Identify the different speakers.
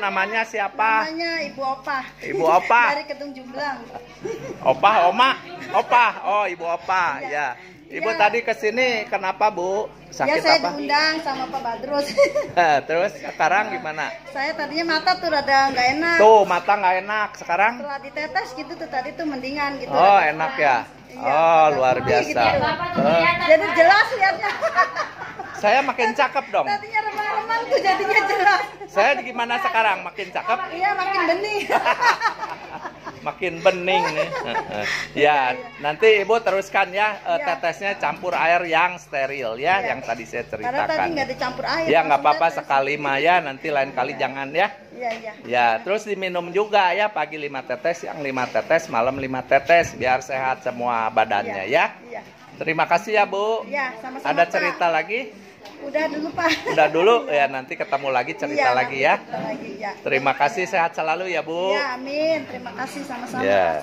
Speaker 1: namanya siapa? Namanya Ibu opa. Ibu opa. Dari Ketung Jumblang. Opah, Oma, Opah. Oh, Ibu opa, ya. ya. Ibu ya. tadi ke sini kenapa Bu? Iya, Sakit apa? ya, saya apa? diundang sama Pak Badrus. Eh, terus sekarang iya. gimana? Saya tadinya mata tuh rada nggak enak. Tuh mata nggak enak. Sekarang? Setelah ditetes gitu tuh tadi tuh mendingan gitu. Oh enak ya. Iya, oh luar gitu. biasa. Gitu. Jadi jelas lihatnya. saya makin cakep dong. Tadinya rekaman tuh jadinya jelas. Saya gimana sekarang? Makin cakep? Iya, makin bening. makin bening nih. ya, nanti Ibu teruskan ya, ya tetesnya campur air yang steril ya, ya. yang tadi saya ceritakan. Karena tadi nggak dicampur air. Ya, nggak apa-apa sekali maya, nanti lain kali ya. jangan ya. Iya, iya. Ya, terus diminum juga ya, pagi 5 tetes, siang 5 tetes, malam 5 tetes biar sehat semua badannya iya. ya. ya ya. Terima kasih ya Bu. Ya, sama-sama. Ada cerita Pak. lagi? Udah dulu Pak. Udah dulu ya nanti ketemu lagi iya, cerita ya, lagi ya. Iya. Terima kasih sehat selalu ya Bu. Ya amin. Terima kasih sama-sama. Iya.